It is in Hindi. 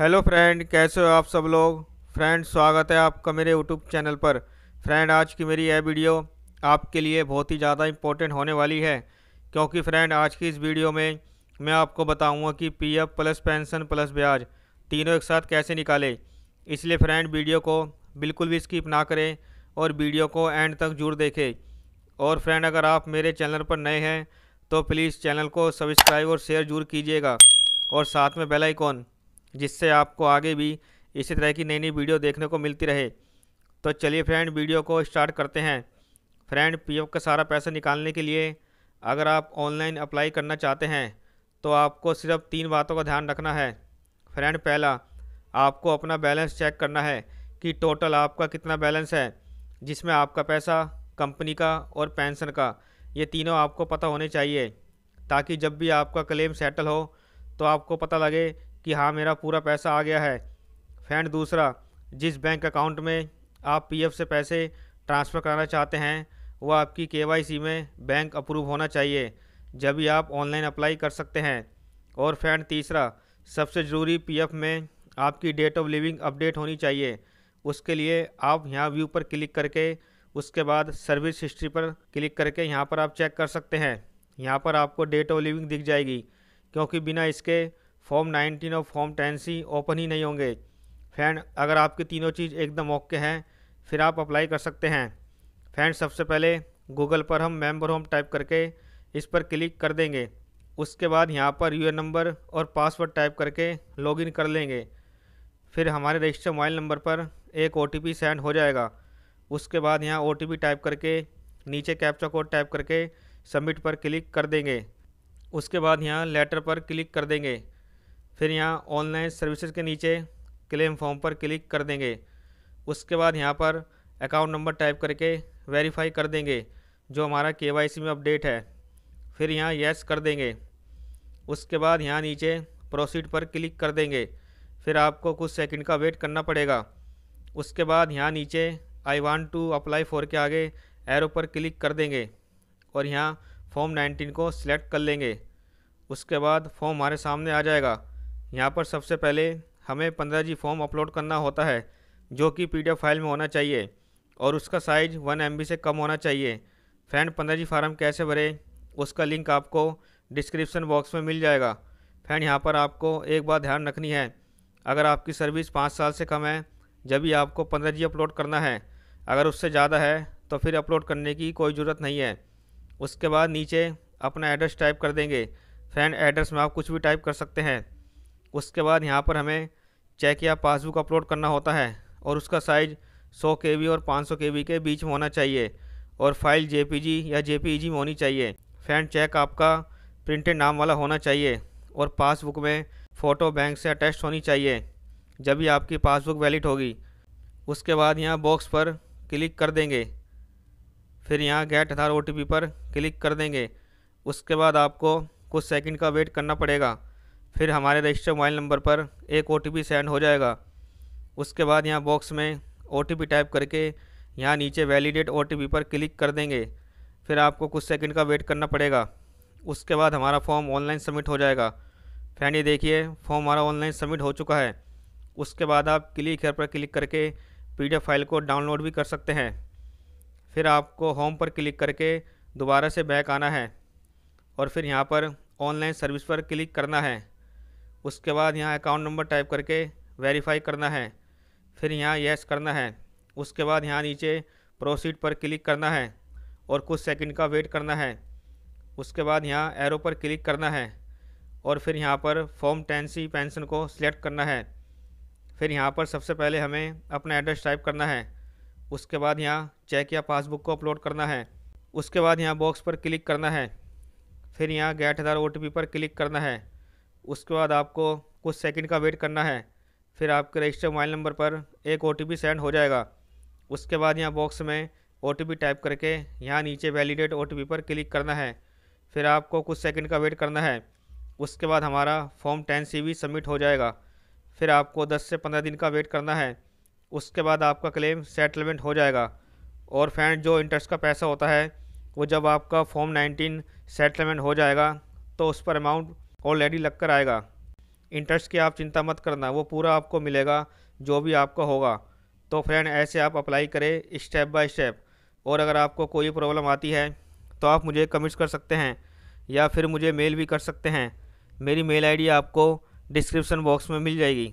हेलो फ्रेंड कैसे हो आप सब लोग फ्रेंड स्वागत है आपका मेरे यूट्यूब चैनल पर फ्रेंड आज की मेरी यह वीडियो आपके लिए बहुत ही ज़्यादा इम्पोर्टेंट होने वाली है क्योंकि फ्रेंड आज की इस वीडियो में मैं आपको बताऊंगा कि पीएफ प्लस पेंशन प्लस ब्याज तीनों एक साथ कैसे निकाले इसलिए फ्रेंड वीडियो को बिल्कुल भी स्किप ना करें और वीडियो को एंड तक जरूर देखें और फ्रेंड अगर आप मेरे चैनल पर नए हैं तो प्लीज़ चैनल को सब्सक्राइब और शेयर जरूर कीजिएगा और साथ में बेलाइकॉन जिससे आपको आगे भी इसी तरह की नई नई वीडियो देखने को मिलती रहे तो चलिए फ्रेंड वीडियो को स्टार्ट करते हैं फ्रेंड पीएफ का सारा पैसा निकालने के लिए अगर आप ऑनलाइन अप्लाई करना चाहते हैं तो आपको सिर्फ तीन बातों का ध्यान रखना है फ्रेंड पहला आपको अपना बैलेंस चेक करना है कि टोटल आपका कितना बैलेंस है जिसमें आपका पैसा कंपनी का और पेंशन का ये तीनों आपको पता होने चाहिए ताकि जब भी आपका क्लेम सेटल हो तो आपको पता लगे कि हाँ मेरा पूरा पैसा आ गया है फैंड दूसरा जिस बैंक अकाउंट में आप पीएफ से पैसे ट्रांसफ़र कराना चाहते हैं वह आपकी केवाईसी में बैंक अप्रूव होना चाहिए जब भी आप ऑनलाइन अप्लाई कर सकते हैं और फैंड तीसरा सबसे ज़रूरी पीएफ में आपकी डेट ऑफ लिविंग अपडेट होनी चाहिए उसके लिए आप यहाँ व्यू पर क्लिक करके उसके बाद सर्विस हिस्ट्री पर क्लिक करके यहाँ पर आप चेक कर सकते हैं यहाँ पर आपको डेट ऑफ लिविंग दिख जाएगी क्योंकि बिना इसके फॉर्म नाइनटीन और फॉर्म टेन सी ओपन ही नहीं होंगे फ्रेंड अगर आपकी तीनों चीज़ एकदम ओके हैं फिर आप अप्लाई कर सकते हैं फ्रेंड सबसे पहले गूगल पर हम मेंबर होम टाइप करके इस पर क्लिक कर देंगे उसके बाद यहाँ पर यू नंबर और पासवर्ड टाइप करके लॉगिन कर लेंगे फिर हमारे रजिस्टर मोबाइल नंबर पर एक ओ सेंड हो जाएगा उसके बाद यहाँ ओ टाइप करके नीचे कैप्चा कोड टाइप करके सबमिट पर क्लिक कर देंगे उसके बाद यहाँ लेटर पर क्लिक कर देंगे फिर यहाँ ऑनलाइन सर्विसेज के नीचे क्लेम फॉर्म पर क्लिक कर देंगे उसके बाद यहाँ पर अकाउंट नंबर टाइप करके वेरीफाई कर देंगे जो हमारा के में अपडेट है फिर यहाँ यस कर देंगे उसके बाद यहाँ नीचे प्रोसीड पर क्लिक कर देंगे फिर आपको कुछ सेकंड का वेट करना पड़ेगा उसके बाद यहाँ नीचे I want to apply for के आगे एरो पर क्लिक कर देंगे और यहाँ फॉर्म 19 को सिलेक्ट कर लेंगे उसके बाद फॉर्म हमारे सामने आ जाएगा यहाँ पर सबसे पहले हमें पंद्रह जी फॉर्म अपलोड करना होता है जो कि पी फाइल में होना चाहिए और उसका साइज़ वन एम से कम होना चाहिए फ्रेंड पंद्रह जी फार्म कैसे भरें उसका लिंक आपको डिस्क्रिप्सन बॉक्स में मिल जाएगा फ्रेंड यहाँ पर आपको एक बात ध्यान रखनी है अगर आपकी सर्विस पाँच साल से कम है जब भी आपको पंद्रह जी अपलोड करना है अगर उससे ज़्यादा है तो फिर अपलोड करने की कोई ज़रूरत नहीं है उसके बाद नीचे अपना एड्रेस टाइप कर देंगे फ्रेंड एड्रेस में आप कुछ भी टाइप कर सकते हैं उसके बाद यहाँ पर हमें चेक या पासबुक अपलोड करना होता है और उसका साइज 100 के और 500 के के बीच में होना चाहिए और फाइल जे या जे में होनी चाहिए फ्रंट चेक आपका प्रिंटेड नाम वाला होना चाहिए और पासबुक में फ़ोटो बैंक से अटैच होनी चाहिए जब ही आपकी पासबुक वैलिड होगी उसके बाद यहाँ बॉक्स पर क्लिक कर देंगे फिर यहाँ गेट आधार ओ पर क्लिक कर देंगे उसके बाद आपको कुछ सेकंड का वेट करना पड़ेगा फिर हमारे रजिस्टर मोबाइल नंबर पर एक ओ सेंड हो जाएगा उसके बाद यहाँ बॉक्स में ओ टाइप करके यहाँ नीचे वैलिडेट ओ पर क्लिक कर देंगे फिर आपको कुछ सेकंड का वेट करना पड़ेगा उसके बाद हमारा फॉर्म ऑनलाइन सबमिट हो जाएगा फैंड ये देखिए फॉर्म हमारा ऑनलाइन सबमिट हो चुका है उसके बाद आप क्लिक हेयर पर क्लिक करके पीडीएफ फाइल को डाउनलोड भी कर सकते हैं फिर आपको होम पर क्लिक करके दोबारा से बैक आना है और फिर यहाँ पर ऑनलाइन सर्विस पर क्लिक करना है उसके बाद यहाँ अकाउंट नंबर टाइप करके वेरीफाई करना है फिर यहाँ येस करना है उसके बाद यहाँ नीचे प्रोसीड पर क्लिक करना है और कुछ सेकंड का वेट करना है उसके बाद यहाँ एरो पर क्लिक करना है और फिर यहाँ पर फॉर्म टेंसी पेंशन को सिलेक्ट करना है फिर यहाँ पर सबसे पहले हमें अपना एड्रेस टाइप करना है उसके बाद यहाँ चेक या पासबुक को अपलोड करना है उसके बाद यहाँ बॉक्स पर क्लिक करना है फिर यहाँ गेट आधार ओ पर क्लिक करना है उसके बाद आपको कुछ सेकंड का वेट करना है फिर आपके रजिस्टर मोबाइल नंबर पर एक ओ सेंड हो जाएगा उसके बाद यहाँ बॉक्स में ओ टाइप करके यहाँ नीचे वैलिडेट ओ पर क्लिक करना है फिर आपको कुछ सेकंड का वेट करना है उसके बाद हमारा फॉर्म टेन सी सबमिट हो जाएगा फिर आपको 10 से 15 दिन का वेट करना है उसके बाद आपका क्लेम सेटलमेंट हो जाएगा और फ्रेंड जो इंटरेस्ट का पैसा होता है वो जब आपका फॉर्म 19 सेटलमेंट हो जाएगा तो उस पर अमाउंट ऑलरेडी लग कर आएगा इंटरेस्ट की आप चिंता मत करना वो पूरा आपको मिलेगा जो भी आपका होगा तो फ्रेंड ऐसे आप अप्लाई करें स्टेप बाय स्टेप और अगर आपको कोई प्रॉब्लम आती है तो आप मुझे कमेंट्स कर सकते हैं या फिर मुझे मेल भी कर सकते हैं मेरी मेल आईडी आपको डिस्क्रिप्शन बॉक्स में मिल जाएगी